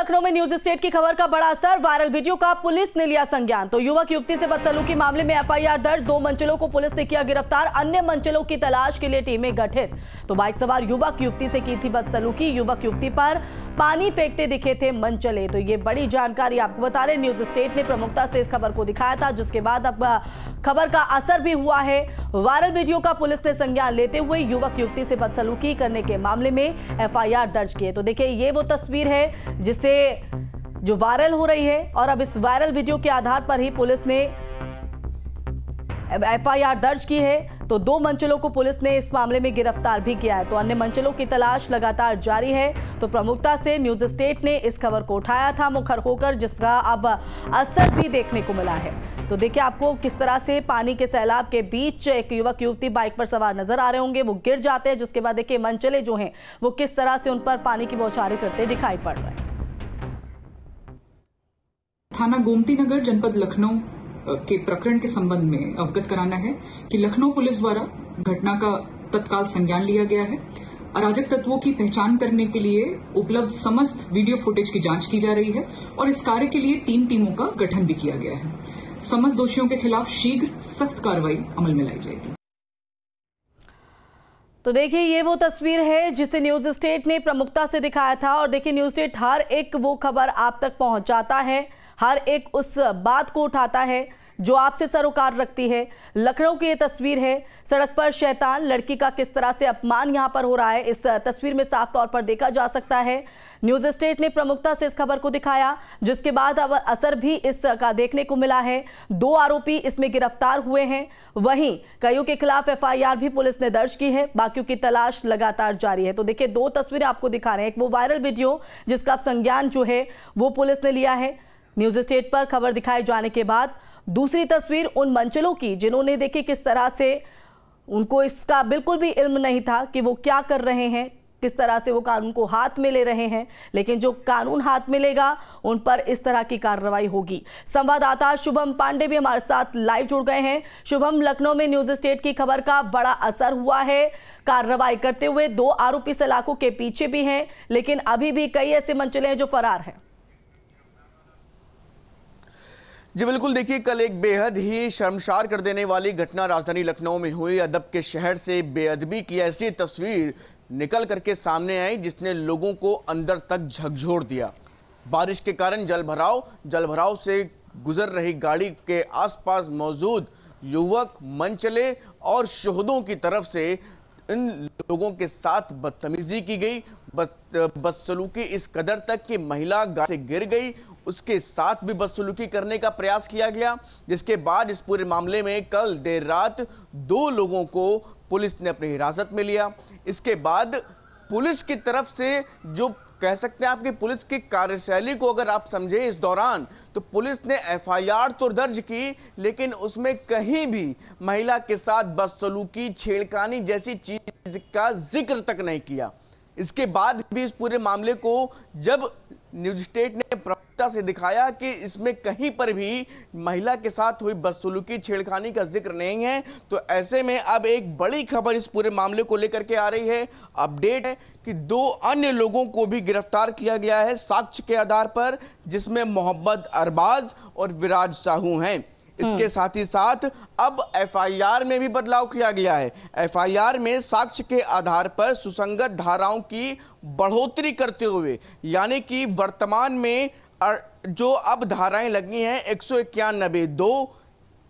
लखनऊ में news state की खबर का बड़ा असर वायरल वीडियो का पुलिस ने लिया संज्ञान तो युवक युवती से बदसलूकी मामले में एफआईआर दर्ज दो मंचलों को पुलिस ने किया गिरफ्तार अन्य मंचलों की तलाश के लिए टीमें गठित तो बाइक सवार युवक युवती से की थी बदसलूकी युवक युवती पर पानी फेंकते दिखे थे मंचले तो ये बड़ी जानकारी आपको बता रहे न्यूज स्टेट ने प्रमुखता से इस खबर को दिखाया था जिसके बाद अब खबर का असर भी हुआ है वायरल वीडियो का पुलिस ने संज्ञान लेते हुए युवक युवती से बदसलूकी करने के मामले में एफआईआर दर्ज किए तो देखिए ये वो तस्वीर है जिसे जो वायरल हो रही है और अब इस वायरल वीडियो के आधार पर ही पुलिस ने एफआईआर दर्ज की है तो दो मंचलों को पुलिस ने इस मामले में गिरफ्तार भी किया है तो अन्य मंचलों की तलाश लगातार जारी है तो प्रमुखता से न्यूज स्टेट ने इस खबर को उठाया था मुखर होकर जिसका अब असर भी देखने को मिला है तो देखिए आपको किस तरह से पानी के सैलाब के बीच एक युवक युवती बाइक पर सवार नजर आ रहे होंगे वो गिर जाते हैं जिसके बाद देखिए मंचले जो हैं वो किस तरह से उन पर पानी की बौछारें करते दिखाई पड़ रहे हैं थाना गोमती नगर जनपद लखनऊ के प्रकरण के संबंध में अवगत कराना है कि लखनऊ पुलिस द्वारा घटना का तत्काल संज्ञान लिया गया है अराजक तत्वों की पहचान करने के लिए उपलब्ध समस्त वीडियो फुटेज की जांच की जा रही है और इस कार्य के लिए तीन टीमों का गठन भी किया गया है समस्त दोषियों के खिलाफ शीघ्र सख्त कार्रवाई अमल में लाई जाएगी तो देखिए ये वो तस्वीर है जिसे न्यूज स्टेट ने प्रमुखता से दिखाया था और देखिए न्यूज स्टेट हर एक वो खबर आप तक पहुंचाता है हर एक उस बात को उठाता है जो आपसे सरोकार रखती है लखनऊ की ये तस्वीर है सड़क पर शैतान लड़की का किस तरह से अपमान यहाँ पर हो रहा है इस तस्वीर में साफ तौर पर देखा जा सकता है न्यूज स्टेट ने प्रमुखता से इस खबर को दिखाया जिसके बाद अब असर भी इसका देखने को मिला है दो आरोपी इसमें गिरफ्तार हुए हैं वहीं कईयों के खिलाफ एफ भी पुलिस ने दर्ज की है बाकियों की तलाश लगातार जारी है तो देखिये दो तस्वीरें आपको दिखा रहे हैं एक वो वायरल वीडियो जिसका संज्ञान जो है वो पुलिस ने लिया है न्यूज स्टेट पर खबर दिखाए जाने के बाद दूसरी तस्वीर उन मंचलों की जिन्होंने देखी किस तरह से उनको इसका बिल्कुल भी इल्म नहीं था कि वो क्या कर रहे हैं किस तरह से वो कानून को हाथ में ले रहे हैं लेकिन जो कानून हाथ में लेगा उन पर इस तरह की कार्रवाई होगी संवाददाता शुभम पांडे भी हमारे साथ लाइव जुड़ गए हैं शुभम लखनऊ में न्यूज स्टेट की खबर का बड़ा असर हुआ है कार्रवाई करते हुए दो आरोपी सलाखों के पीछे भी हैं लेकिन अभी भी कई ऐसे मंचले हैं जो फरार हैं जी बिल्कुल देखिए कल एक बेहद ही शर्मसार कर देने वाली घटना राजधानी लखनऊ में हुई अदब के शहर से बेअदबी की ऐसी तस्वीर निकल करके सामने आई जिसने लोगों को अंदर तक झकझोर दिया बारिश के कारण जलभराव जलभराव से गुजर रही गाड़ी के आसपास मौजूद युवक मंचले और शहदों की तरफ से इन लोगों के साथ बदतमीजी की गई बस बदसलूकी इस कदर तक कि महिला से गिर गई उसके साथ भी बदसलूकी करने का प्रयास किया गया जिसके बाद इस पूरे मामले में कल देर रात दो लोगों को पुलिस ने अपनी हिरासत में लिया इसके बाद पुलिस की तरफ से जो कह सकते हैं आपकी पुलिस की कार्यशैली को अगर आप समझे इस दौरान तो पुलिस ने एफआईआर तो दर्ज की लेकिन उसमें कहीं भी महिला के साथ बदसलूकी छेड़खानी जैसी चीज का जिक्र तक नहीं किया इसके बाद भी इस पूरे मामले को जब न्यूज स्टेट ने प्रवक्ता से दिखाया कि इसमें कहीं पर भी महिला के साथ हुई बदसुलूकी छेड़खानी का जिक्र नहीं है तो ऐसे में अब एक बड़ी खबर इस पूरे मामले को लेकर के आ रही है अपडेट है कि दो अन्य लोगों को भी गिरफ्तार किया गया है साक्ष्य के आधार पर जिसमें मोहम्मद अरबाज और विराज साहू हैं इसके हाँ। साथ ही साथ अब एफआईआर में भी बदलाव किया गया है एफआईआर में साक्ष्य के आधार पर सुसंगत धाराओं की बढ़ोतरी करते हुए यानी कि वर्तमान में जो अब धाराएं लगी हैं एक सौ इक्यानबे दो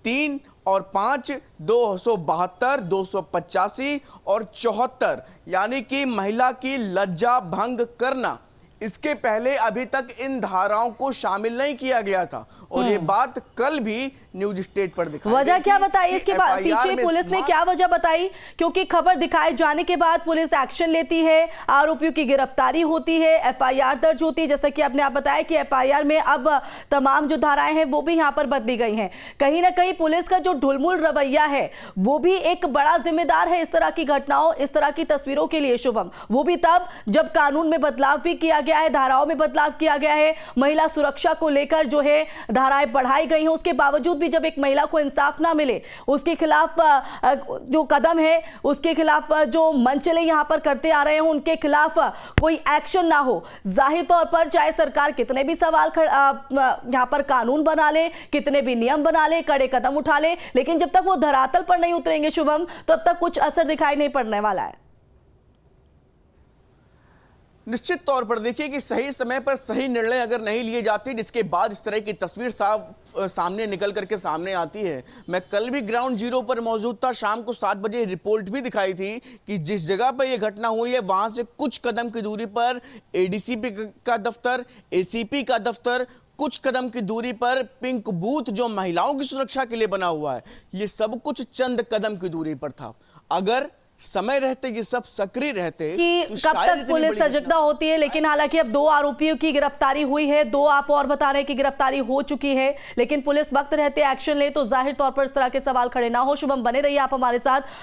तीन और पाँच दो सौ बहत्तर दो सौ पचासी और चौहत्तर यानी कि महिला की लज्जा भंग करना इसके पहले अभी तक इन धाराओं को शामिल नहीं किया गया था और ये हाँ। बात कल भी न्यूज स्टेट पर दिखाई वजह क्या बताई इसके बाद पीछे पुलिस ने क्या वजह बताई क्योंकि खबर दिखाए जाने के बाद पुलिस एक्शन लेती है आरोपियों की गिरफ्तारी होती है एफआईआर दर्ज होती है जैसा कि आपने आप बताया कि एफआईआर में अब तमाम जो धाराएं हैं वो भी यहाँ पर बदली गई हैं कहीं ना कहीं पुलिस का जो ढुलमुल रवैया है वो भी एक बड़ा जिम्मेदार है इस तरह की घटनाओं इस तरह की तस्वीरों के लिए शुभम वो भी तब जब कानून में बदलाव भी किया गया है धाराओं में बदलाव किया गया है महिला सुरक्षा को लेकर जो है धाराएं बढ़ाई गई हैं उसके बावजूद भी जब एक महिला को इंसाफ ना मिले उसके खिलाफ जो कदम है उसके खिलाफ जो मंचले यहां पर करते आ रहे हैं उनके खिलाफ कोई एक्शन ना हो जाहिर तौर पर चाहे सरकार कितने भी सवाल यहां पर कानून बना ले कितने भी नियम बना ले कड़े कदम उठा ले लेकिन जब तक वो धरातल पर नहीं उतरेंगे शुभम तब तो तक कुछ असर दिखाई नहीं पड़ने वाला है निश्चित तौर पर देखिए कि सही समय पर सही निर्णय अगर नहीं लिए जाते जिसके बाद इस तरह की तस्वीर साफ सामने निकल करके सामने आती है मैं कल भी ग्राउंड जीरो पर मौजूद था शाम को सात बजे रिपोर्ट भी दिखाई थी कि जिस जगह पर यह घटना हुई है वहां से कुछ कदम की दूरी पर एडीसीपी का दफ्तर ए का दफ्तर कुछ कदम की दूरी पर पिंक बूथ जो महिलाओं की सुरक्षा के लिए बना हुआ है ये सब कुछ चंद कदम की दूरी पर था अगर समय रहते ये सब सक्रिय रहते कि तो कब तक पुलिस सजगता होती है लेकिन हालांकि अब दो आरोपियों की गिरफ्तारी हुई है दो आप और बता रहे हैं कि गिरफ्तारी हो चुकी है लेकिन पुलिस वक्त रहते एक्शन ले तो जाहिर तौर पर इस तरह के सवाल खड़े ना हो शुभम बने रहिए आप हमारे साथ